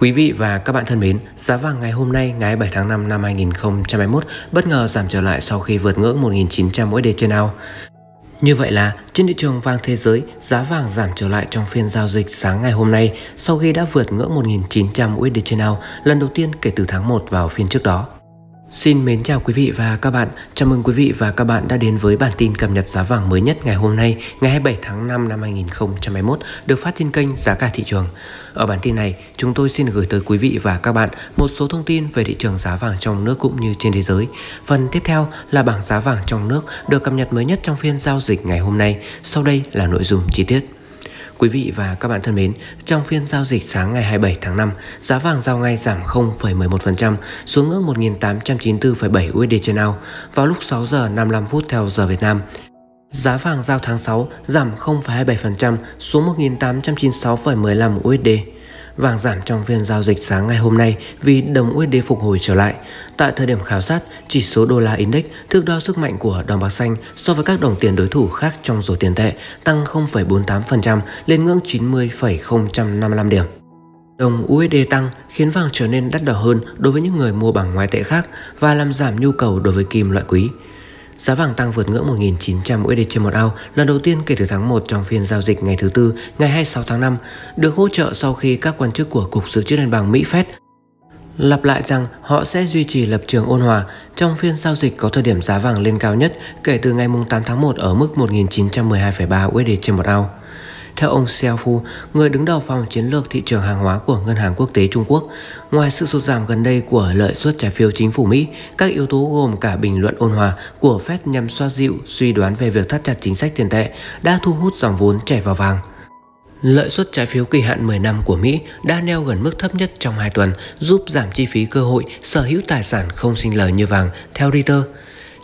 Quý vị và các bạn thân mến, giá vàng ngày hôm nay ngày 7 tháng 5 năm 2021 bất ngờ giảm trở lại sau khi vượt ngưỡng 1.900 USD trên ao. Như vậy là trên thị trường vàng thế giới, giá vàng giảm trở lại trong phiên giao dịch sáng ngày hôm nay sau khi đã vượt ngưỡng 1.900 USD trên ao lần đầu tiên kể từ tháng 1 vào phiên trước đó. Xin mến chào quý vị và các bạn. Chào mừng quý vị và các bạn đã đến với bản tin cập nhật giá vàng mới nhất ngày hôm nay, ngày 27 tháng 5 năm 2021, được phát trên kênh Giá cả thị trường. Ở bản tin này, chúng tôi xin gửi tới quý vị và các bạn một số thông tin về thị trường giá vàng trong nước cũng như trên thế giới. Phần tiếp theo là bảng giá vàng trong nước được cập nhật mới nhất trong phiên giao dịch ngày hôm nay. Sau đây là nội dung chi tiết. Quý vị và các bạn thân mến, trong phiên giao dịch sáng ngày 27 tháng 5, giá vàng giao ngay giảm 0,11% xuống ngưỡng 1.894,7 USD trên ao vào lúc 6 giờ 55 phút theo giờ Việt Nam. Giá vàng giao tháng 6 giảm 0,27% xuống 1.896,15 USD. Vàng giảm trong phiên giao dịch sáng ngày hôm nay vì đồng USD phục hồi trở lại. Tại thời điểm khảo sát, chỉ số đô la index thước đo sức mạnh của đồng bạc xanh so với các đồng tiền đối thủ khác trong rổ tiền tệ tăng 0,48% lên ngưỡng 90,055 điểm. Đồng USD tăng khiến vàng trở nên đắt đỏ hơn đối với những người mua bằng ngoại tệ khác và làm giảm nhu cầu đối với kim loại quý. Giá vàng tăng vượt ngưỡng 1.900 USD trên một ao lần đầu tiên kể từ tháng 1 trong phiên giao dịch ngày thứ Tư, ngày 26 tháng 5, được hỗ trợ sau khi các quan chức của Cục Dự trữ Liên bang Mỹ Fed lặp lại rằng họ sẽ duy trì lập trường ôn hòa trong phiên giao dịch có thời điểm giá vàng lên cao nhất kể từ ngày 8 tháng 1 ở mức 1.912,3 USD trên một ao. Theo ông Xiao Fu, người đứng đầu phòng chiến lược thị trường hàng hóa của Ngân hàng Quốc tế Trung Quốc, ngoài sự sụt giảm gần đây của lợi suất trái phiếu chính phủ Mỹ, các yếu tố gồm cả bình luận ôn hòa của Fed nhằm xoa dịu suy đoán về việc thắt chặt chính sách tiền tệ đã thu hút dòng vốn chảy vào vàng. Lợi suất trái phiếu kỳ hạn 10 năm của Mỹ đã neo gần mức thấp nhất trong 2 tuần, giúp giảm chi phí cơ hội sở hữu tài sản không sinh lời như vàng, theo Reuters.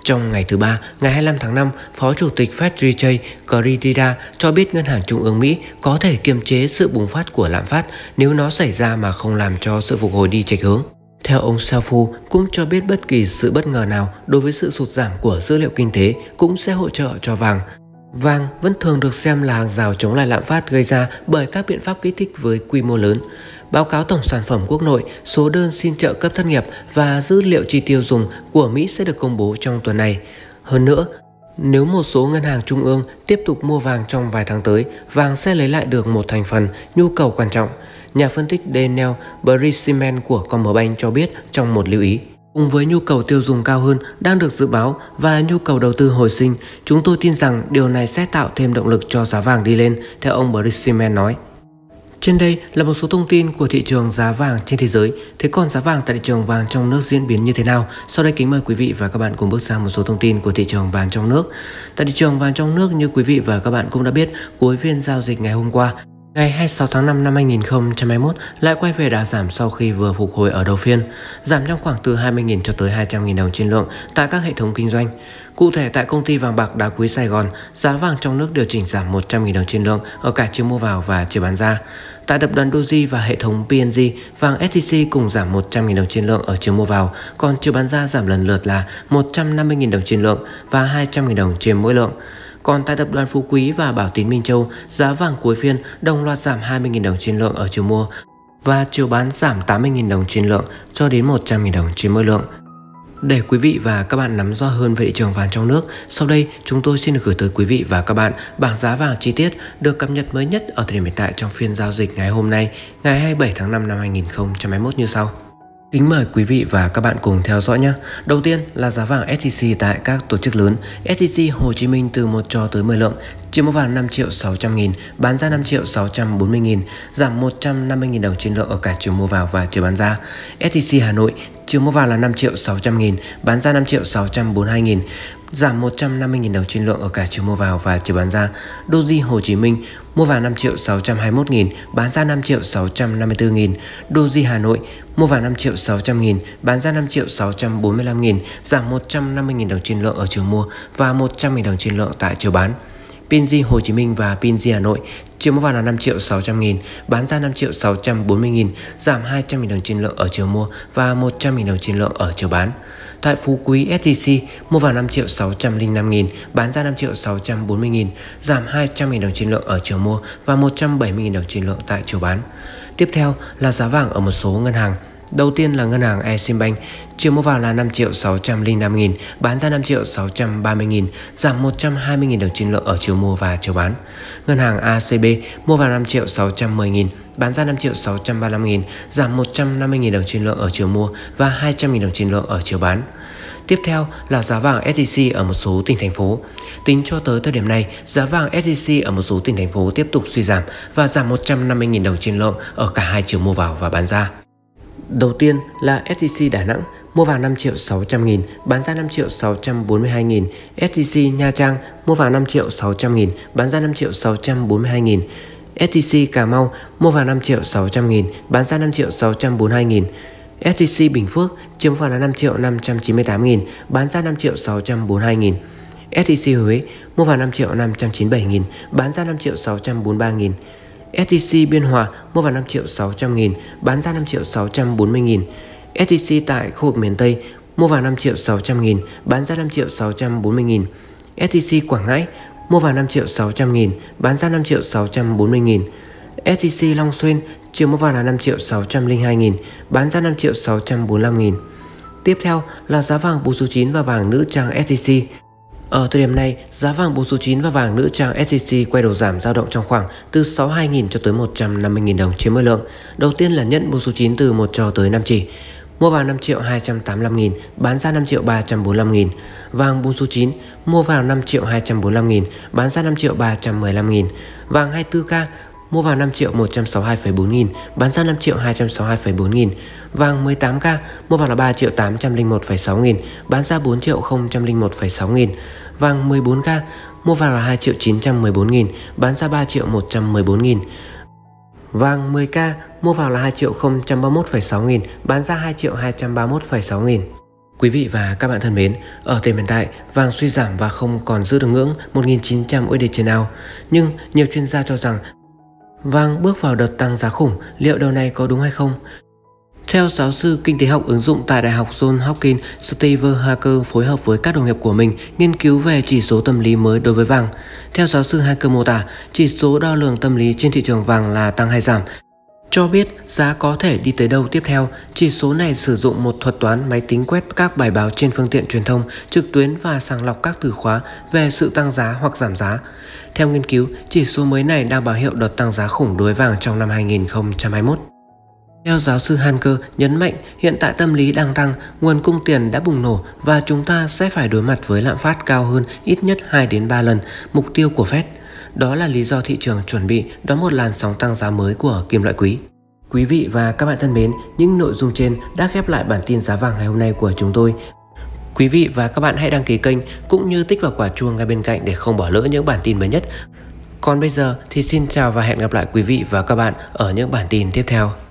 Trong ngày thứ ba, ngày 25 tháng 5, Phó Chủ tịch Fed J. Corridida cho biết Ngân hàng Trung ương Mỹ có thể kiềm chế sự bùng phát của lạm phát nếu nó xảy ra mà không làm cho sự phục hồi đi chệch hướng. Theo ông Safu cũng cho biết bất kỳ sự bất ngờ nào đối với sự sụt giảm của dữ liệu kinh tế cũng sẽ hỗ trợ cho vàng. Vàng vẫn thường được xem là hàng rào chống lại lạm phát gây ra bởi các biện pháp kích thích với quy mô lớn. Báo cáo tổng sản phẩm quốc nội, số đơn xin trợ cấp thất nghiệp và dữ liệu chi tiêu dùng của Mỹ sẽ được công bố trong tuần này. Hơn nữa, nếu một số ngân hàng trung ương tiếp tục mua vàng trong vài tháng tới, vàng sẽ lấy lại được một thành phần nhu cầu quan trọng. Nhà phân tích Daniel Brisman của Commerzbank cho biết trong một lưu ý. Cùng với nhu cầu tiêu dùng cao hơn đang được dự báo và nhu cầu đầu tư hồi sinh, chúng tôi tin rằng điều này sẽ tạo thêm động lực cho giá vàng đi lên, theo ông Brisman nói. Trên đây là một số thông tin của thị trường giá vàng trên thế giới. Thế còn giá vàng tại thị trường vàng trong nước diễn biến như thế nào? Sau đây kính mời quý vị và các bạn cùng bước sang một số thông tin của thị trường vàng trong nước. Tại thị trường vàng trong nước như quý vị và các bạn cũng đã biết, cuối phiên giao dịch ngày hôm qua, Ngày 26 tháng 5 năm 2021 lại quay về đà giảm sau khi vừa phục hồi ở đầu phiên, giảm trong khoảng từ 20.000 cho tới 200.000 đồng trên lượng tại các hệ thống kinh doanh. Cụ thể tại công ty vàng bạc đá quý Sài Gòn, giá vàng trong nước điều chỉnh giảm 100.000 đồng trên lượng ở cả chiều mua vào và chiều bán ra. Tại tập đoàn Doji và hệ thống PNG, vàng SJC cùng giảm 100.000 đồng trên lượng ở chiều mua vào, còn chiều bán ra giảm lần lượt là 150.000 đồng trên lượng và 200.000 đồng trên mỗi lượng. Còn tại tập đoàn Phú Quý và Bảo Tín Minh Châu, giá vàng cuối phiên đồng loạt giảm 20.000 đồng trên lượng ở chiều mua và chiều bán giảm 80.000 đồng trên lượng cho đến 100.000 đồng trên mỗi lượng. Để quý vị và các bạn nắm rõ hơn về thị trường vàng trong nước, sau đây chúng tôi xin được gửi tới quý vị và các bạn bảng giá vàng chi tiết được cập nhật mới nhất ở thời điểm hiện tại trong phiên giao dịch ngày hôm nay, ngày 27 tháng 5 năm 2021 như sau. Kính mời quý vị và các bạn cùng theo dõi nhé. Đầu tiên là giá vàng SJC tại các tổ chức lớn. SJC Hồ Chí Minh từ 1 cho tới 10 lượng, chiều mua vào 5 triệu 600 nghìn, bán ra 5 triệu 640 nghìn, giảm 150 nghìn đồng trên lượng ở cả chiều mua vào và chiều bán ra. SJC Hà Nội chiều mua vào là 5 triệu 600 nghìn, bán ra 5 triệu 642 nghìn, giảm 150 nghìn đồng trên lượng ở cả chiều mua vào và chiều bán ra. Doji Hồ Chí Minh mua vào 5 triệu 621 nghìn, bán ra 5 triệu 654 nghìn. Doji Hà Nội mua vào 5 triệu 600 nghìn, bán ra 5 triệu 645 nghìn, giảm 150 nghìn đồng trên lượng ở chiều mua và 100 nghìn đồng trên lượng tại chiều bán. Pinzi Hồ Chí Minh và Pinzi Hà Nội chiều mua vào là 5 triệu 600 nghìn, bán ra 5 triệu 640 nghìn, giảm 200 nghìn đồng trên lượng ở chiều mua và 100 nghìn đồng trên lượng ở chiều bán. Tại Phú Quý SJC mua vào 5 triệu 605 nghìn, bán ra 5 triệu 640 nghìn, giảm 200 nghìn đồng trên lượng ở chiều mua và 170 nghìn đồng trên lượng tại chiều bán. Tiếp theo là giá vàng ở một số ngân hàng Đầu tiên là ngân hàng Eximbank, chiều mua vào là 5 triệu 605 nghìn, bán ra 5 triệu 630 nghìn, giảm 120 nghìn đồng trên lượng ở chiều mua và chiều bán. Ngân hàng ACB mua vào 5 triệu 610 nghìn, bán ra 5 triệu 635 nghìn, giảm 150 nghìn đồng trên lượng ở chiều mua và 200 nghìn đồng trên lượng ở chiều bán. Tiếp theo là giá vàng SJC e ở một số tỉnh thành phố. Tính cho tới thời điểm này, giá vàng SJC e ở một số tỉnh thành phố tiếp tục suy giảm và giảm 150.000 đồng trên lượng ở cả hai chiều mua vào và bán ra. Đầu tiên là STC Đà Nẵng mua vào 5 triệu 600 nghìn, bán ra 5 triệu 642 nghìn. STC Nha Trang mua vào 5 triệu 600 nghìn, bán ra 5 triệu 642 nghìn. STC Cà Mau mua vào 5 triệu 600 nghìn, bán ra 5 triệu 642 nghìn. STC Bình Phước chiếm vào là 5 triệu 598 nghìn, bán ra 5 triệu 642 nghìn. STC Huế mua vào 5 triệu 597 nghìn, bán ra 5 triệu 643 nghìn. STC Biên Hòa mua vào 5 triệu 600 nghìn, bán ra 5 triệu 640 nghìn. STC tại khu vực miền Tây mua vào 5 triệu 600 nghìn, bán ra 5 triệu 640 nghìn. STC Quảng Ngãi mua vào 5 triệu 600 nghìn, bán ra 5 triệu 640 nghìn. STC Long Xuyên chiều mua vào là 5 triệu 602 nghìn, bán ra 5 triệu 645 nghìn. Tiếp theo là giá vàng bù số 9 và vàng nữ trang STC. Ở thời điểm này, giá vàng bốn số 9 và vàng nữ trang SJC quay đầu giảm dao động trong khoảng từ 62.000 cho tới 150.000 đồng trên mỗi lượng. Đầu tiên là nhận bốn số 9 từ 1 cho tới 5 chỉ. Mua vào 5 triệu 285 nghìn, bán ra 5 triệu 345 nghìn. Vàng 4 số 9, mua vào 5 triệu 245 nghìn, bán ra 5 triệu 315 nghìn. Vàng 24K, Mua vào 5 triệu 162,4 nghìn, bán ra 5 triệu 262,4 nghìn. Vàng 18K, mua vào là 3 triệu 801,6 nghìn, bán ra 4 triệu 001,6 nghìn. Vàng 14K, mua vào là 2 triệu 914 nghìn, bán ra 3 triệu 114 nghìn. Vàng 10K, mua vào là 2 triệu 031,6 nghìn, bán ra 2 triệu 231,6 nghìn. Quý vị và các bạn thân mến, ở thời hiện tại, vàng suy giảm và không còn giữ được ngưỡng 1.900 USD trên ao. Nhưng nhiều chuyên gia cho rằng Vàng bước vào đợt tăng giá khủng, liệu điều này có đúng hay không? Theo giáo sư kinh tế học ứng dụng tại Đại học John Hopkins, Steve Hacker phối hợp với các đồng nghiệp của mình nghiên cứu về chỉ số tâm lý mới đối với vàng. Theo giáo sư Hacker mô tả, chỉ số đo lường tâm lý trên thị trường vàng là tăng hay giảm cho biết giá có thể đi tới đâu tiếp theo. Chỉ số này sử dụng một thuật toán máy tính quét các bài báo trên phương tiện truyền thông, trực tuyến và sàng lọc các từ khóa về sự tăng giá hoặc giảm giá. Theo nghiên cứu, chỉ số mới này đang báo hiệu đợt tăng giá khủng đối vàng trong năm 2021. Theo giáo sư Hanker nhấn mạnh hiện tại tâm lý đang tăng, nguồn cung tiền đã bùng nổ và chúng ta sẽ phải đối mặt với lạm phát cao hơn ít nhất 2 đến 3 lần mục tiêu của Fed. Đó là lý do thị trường chuẩn bị đón một làn sóng tăng giá mới của kim loại quý. Quý vị và các bạn thân mến, những nội dung trên đã khép lại bản tin giá vàng ngày hôm nay của chúng tôi. Quý vị và các bạn hãy đăng ký kênh cũng như tích vào quả chuông ngay bên cạnh để không bỏ lỡ những bản tin mới nhất. Còn bây giờ thì xin chào và hẹn gặp lại quý vị và các bạn ở những bản tin tiếp theo.